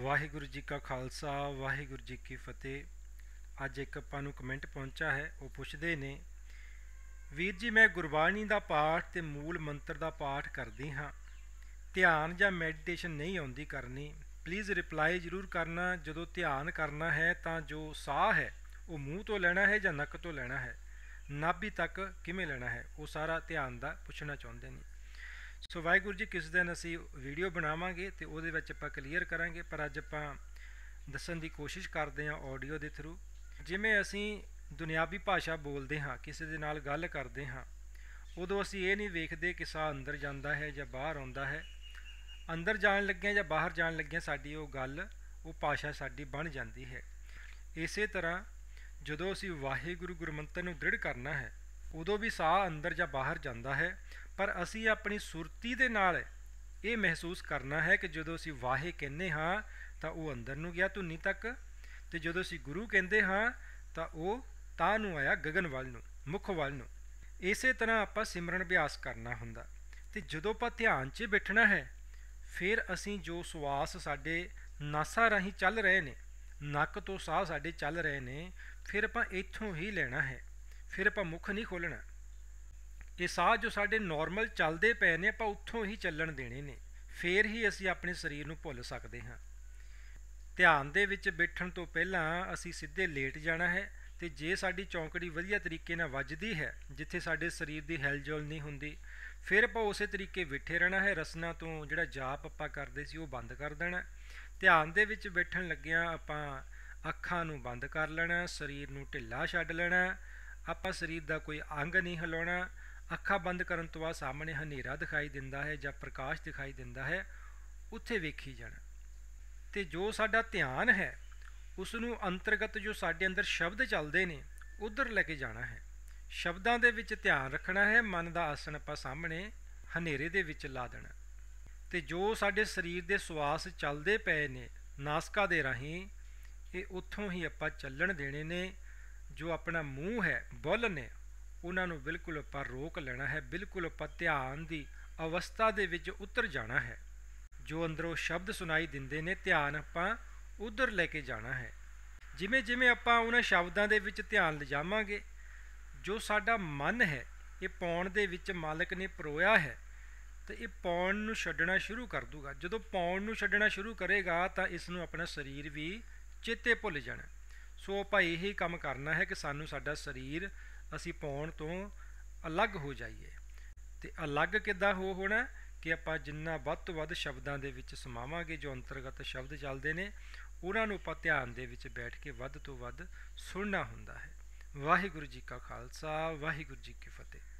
ਵਾਹਿਗੁਰੂ ਜੀ ਕਾ ਖਾਲਸਾ ਵਾਹਿਗੁਰੂ ਜੀ ਕੀ ਫਤਿਹ ਅੱਜ ਇੱਕ ਆਪਾਂ ਨੂੰ ਕਮੈਂਟ ਪਹੁੰਚਾ ਹੈ ਉਹ ਪੁੱਛਦੇ ਨੇ ਵੀਰ ਜੀ ਮੈਂ ਗੁਰਬਾਣੀ ਦਾ ਪਾਠ ਤੇ ਮੂਲ ਮੰਤਰ ਦਾ ਪਾਠ ਕਰਦੀ ਹਾਂ ਧਿਆਨ ਜਾਂ ਮੈਡੀਟੇਸ਼ਨ ਨਹੀਂ ਆਉਂਦੀ ਕਰਨੀ ਪਲੀਜ਼ ਰਿਪਲਾਈ ਜ਼ਰੂਰ ਕਰਨਾ ਜਦੋਂ ਧਿਆਨ ਕਰਨਾ ਹੈ ਤਾਂ ਜੋ ਸਾਹ ਹੈ ਉਹ ਮੂੰਹ ਤੋਂ ਲੈਣਾ ਹੈ ਜਾਂ ਨੱਕ ਤੋਂ ਲੈਣਾ ਹੈ ਨਾਭੀ ਤੱਕ ਕਿਵੇਂ ਲੈਣਾ ਹੈ ਉਹ ਸਾਰਾ ਧਿਆਨ ਦਾ ਪੁੱਛਣਾ ਚਾਹੁੰਦੇ ਨੇ ਸੋ ਵਾਹਿਗੁਰੂ ਜੀ ਕਿਸ ਦਿਨ ਅਸੀਂ ਵੀਡੀਓ ਬਣਾਵਾਂਗੇ ਤੇ ਉਹਦੇ ਵਿੱਚ ਆਪਾਂ ਕਲੀਅਰ ਕਰਾਂਗੇ ਪਰ ਅੱਜ ਆਪਾਂ ਦੱਸਣ ਦੀ ਕੋਸ਼ਿਸ਼ ਕਰਦੇ ਹਾਂ ਆਡੀਓ ਦੇ ਥਰੂ ਜਿਵੇਂ ਅਸੀਂ ਦੁਨਿਆਵੀ ਭਾਸ਼ਾ ਬੋਲਦੇ ਹਾਂ ਕਿਸੇ ਦੇ ਨਾਲ ਗੱਲ ਕਰਦੇ ਹਾਂ ਉਦੋਂ ਅਸੀਂ ਇਹ ਨਹੀਂ ਵੇਖਦੇ ਕਿ ਸਾ ਅੰਦਰ ਜਾਂਦਾ ਹੈ ਜਾਂ ਬਾਹਰ ਆਉਂਦਾ ਹੈ ਅੰਦਰ ਜਾਣ ਲੱਗਿਆਂ ਜਾਂ ਬਾਹਰ ਜਾਣ ਲੱਗਿਆਂ ਸਾਡੀ ਉਹ ਗੱਲ ਉਹ ਭਾਸ਼ਾ ਸਾਡੀ ਬਣ ਜਾਂਦੀ ਹੈ ਇਸੇ ਤਰ੍ਹਾਂ ਜਦੋਂ ਅਸੀਂ ਵਾਹਿਗੁਰੂ ਗੁਰਮੰਤਰ ਨੂੰ ਦ੍ਰਿੜ ਕਰਨਾ ਹੈ ਉਦੋਂ ਵੀ ਸਾਹ ਅੰਦਰ ਜਾਂ ਬਾਹਰ ਜਾਂਦਾ ਹੈ ਪਰ ਅਸੀਂ ਆਪਣੀ ਸੁਰਤੀ ਦੇ ਨਾਲ ਇਹ ਮਹਿਸੂਸ ਕਰਨਾ ਹੈ ਕਿ ਜਦੋਂ ਅਸੀਂ ਵਾਹੇ ਕਹਿੰਦੇ ਹਾਂ ਤਾਂ ਉਹ ਅੰਦਰ ਨੂੰ ਗਿਆ ਧੁਨੀ ਤੱਕ ਤੇ ਜਦੋਂ ਅਸੀਂ ਗੁਰੂ ਕਹਿੰਦੇ ਹਾਂ ਤਾਂ ਉਹ ਤਾਂ ਨੂੰ ਆਇਆ ਗगन ਵੱਲ ਨੂੰ ਮੁਖ ਵੱਲ ਨੂੰ ਇਸੇ ਤਰ੍ਹਾਂ ਆਪਾਂ ਸਿਮਰਨ ਅਭਿਆਸ ਕਰਨਾ ਹੁੰਦਾ ਤੇ ਜਦੋਂ ਆਪਾਂ ਧਿਆਨ 'ਚ ਬੈਠਣਾ ਹੈ ਫਿਰ ਅਸੀਂ ਜੋ ਸਵਾਸ ਸਾਡੇ ਨਾਸਾ ਰਾਹੀਂ ਚੱਲ ਰਹੇ ਨੇ ਨੱਕ ਤੋਂ ਸਾਹ ਸਾਡੇ ਚੱਲ ਰਹੇ ਨੇ ਫਿਰ ਆਪਾਂ ਇੱਥੋਂ ਹੀ ਲੈਣਾ ਹੈ ਫਿਰ ਆਪਾਂ ਮੁੱਖ ਨਹੀਂ ਖੋਲਣਾ ਇਹ ਸਾਹ ਜੋ ਸਾਡੇ ਨਾਰਮਲ ਚੱਲਦੇ ਪਏ ਨੇ ਆਪਾਂ ਉੱਥੋਂ ਹੀ ਚੱਲਣ ਦੇਣੇ ਨੇ ਫੇਰ ਹੀ ਅਸੀਂ ਆਪਣੇ ਸਰੀਰ ਨੂੰ ਭੁੱਲ ਸਕਦੇ ਹਾਂ ਧਿਆਨ ਦੇ ਵਿੱਚ ਬੈਠਣ ਤੋਂ ਪਹਿਲਾਂ ਅਸੀਂ ਸਿੱਧੇ ਲੇਟ ਜਾਣਾ ਹੈ ਤੇ ਜੇ ਸਾਡੀ ਚੌਂਕੜੀ ਵਧੀਆ ਤਰੀਕੇ ਨਾਲ ਵੱਜਦੀ ਹੈ ਜਿੱਥੇ ਸਾਡੇ ਸਰੀਰ ਦੀ ਹਿਲਜੁਲ ਨਹੀਂ ਹੁੰਦੀ ਫਿਰ ਆਪਾਂ ਉਸੇ ਤਰੀਕੇ ਬਿਠੇ ਰਹਿਣਾ ਹੈ ਰਸਨਾ ਤੋਂ ਜਿਹੜਾ ਜਾਪ ਆਪਾਂ ਕਰਦੇ ਸੀ ਉਹ ਬੰਦ ਕਰ ਦੇਣਾ ਧਿਆਨ ਦੇ ਵਿੱਚ ਬੈਠਣ ਲੱਗਿਆਂ ਆਪਾਂ ਅੱਖਾਂ ਨੂੰ ਬੰਦ ਕਰ ਲੈਣਾ ਸਰੀਰ ਨੂੰ ਢਿੱਲਾ ਛੱਡ ਲੈਣਾ ਆਪਾਂ ਸਰੀਰ ਦਾ ਕੋਈ ਅੰਗ ਨਹੀਂ ਹਿਲਾਉਣਾ ਅੱਖਾਂ ਬੰਦ ਕਰਨ ਤੋਂ ਬਾਅਦ ਸਾਹਮਣੇ ਹਨੇਰਾ ਦਿਖਾਈ ਦਿੰਦਾ ਹੈ ਜਾਂ ਪ੍ਰਕਾਸ਼ ਦਿਖਾਈ ਦਿੰਦਾ ਹੈ ਉੱਥੇ ਵੇਖੀ ਜਾਣਾ ਤੇ ਜੋ ਸਾਡਾ ਧਿਆਨ ਹੈ ਉਸ ਨੂੰ ਅੰਤਰਗਤ ਜੋ ਸਾਡੇ ਅੰਦਰ ਸ਼ਬਦ ਚੱਲਦੇ ਨੇ ਉਧਰ ਲੈ ਕੇ ਜਾਣਾ ਹੈ ਸ਼ਬਦਾਂ ਦੇ ਵਿੱਚ ਧਿਆਨ ਰੱਖਣਾ ਹੈ ਮਨ ਦਾ ਆਸਣ ਆਪਾਂ ਸਾਹਮਣੇ ਹਨੇਰੇ ਦੇ ਵਿੱਚ ਲਾ ਦੇਣਾ ਤੇ ਜੋ ਸਾਡੇ ਸਰੀਰ ਦੇ ਸਵਾਸ ਚੱਲਦੇ ਪਏ ਨੇ ਨਾਸਕਾ ਦੇ ਰਾਹੀਂ ਇਹ ਉੱਥੋਂ ਹੀ ਆਪਾਂ ਚੱਲਣ ਦੇਣੇ ਨੇ ਜੋ ਆਪਣਾ ਮੂੰਹ ਹੈ ਬੋਲਨੇ ਉਹਨਾਂ ਨੂੰ ਬਿਲਕੁਲ ਆਪਾਂ ਰੋਕ ਲੈਣਾ ਹੈ ਬਿਲਕੁਲ ਆਪਾਂ ਧਿਆਨ ਦੀ ਅਵਸਥਾ ਦੇ ਵਿੱਚ ਉਤਰ ਜਾਣਾ ਹੈ ਜੋ ਅੰਦਰੋਂ ਸ਼ਬਦ ਸੁਣਾਈ ਦਿੰਦੇ ਨੇ ਧਿਆਨ ਆਪਾਂ ਉਧਰ ਲੈ ਕੇ ਜਾਣਾ ਹੈ ਜਿਵੇਂ ਜਿਵੇਂ ਆਪਾਂ ਉਹਨਾਂ ਸ਼ਬਦਾਂ ਦੇ ਵਿੱਚ ਧਿਆਨ ਲਿਜਾਵਾਂਗੇ ਜੋ ਸਾਡਾ ਮਨ ਹੈ ਇਹ ਪੌਣ ਦੇ ਵਿੱਚ ਮਾਲਕ ਨੇ ਪਰੋਇਆ ਹੈ ਤੇ ਇਹ ਪੌਣ ਨੂੰ ਛੱਡਣਾ ਸ਼ੁਰੂ ਕਰ ਦੂਗਾ ਜਦੋਂ ਪੌਣ ਨੂੰ ਛੱਡਣਾ ਸ਼ੁਰੂ ਕਰੇਗਾ ਤਾਂ ਇਸ ਨੂੰ ਆਪਣਾ ਸਰੀਰ ਵੀ ਚੇਤੇ ਭੁੱਲ ਜਾਣਾ ਸੋ ਆਪਾਂ ਇਹੀ ਕੰਮ ਕਰਨਾ ਹੈ ਕਿ ਸਾਨੂੰ ਸਾਡਾ ਸਰੀਰ ਅਸੀਂ ਪਾਉਣ ਤੋਂ ਅਲੱਗ ਹੋ ਜਾਈਏ ਤੇ ਅਲੱਗ ਕਿੱਦਾਂ ਹੋ ਹੋਣਾ ਕਿ ਆਪਾਂ ਜਿੰਨਾ ਵੱਧ ਤੋਂ ਵੱਧ ਸ਼ਬਦਾਂ ਦੇ ਵਿੱਚ ਸਮਾਵਾਂਗੇ ਜੋ ਅੰਤਰਗਤ ਸ਼ਬਦ ਚੱਲਦੇ ਨੇ ਉਹਨਾਂ ਨੂੰ ਆਪਾਂ ਧਿਆਨ ਦੇ ਵਿੱਚ ਬੈਠ ਕੇ ਵੱਧ ਤੋਂ ਵੱਧ ਸੁਣਨਾ ਹੁੰਦਾ ਹੈ ਵਾਹਿਗੁਰੂ ਜੀ ਕਾ ਖਾਲਸਾ ਵਾਹਿਗੁਰੂ ਜੀ ਕੀ ਫਤਿਹ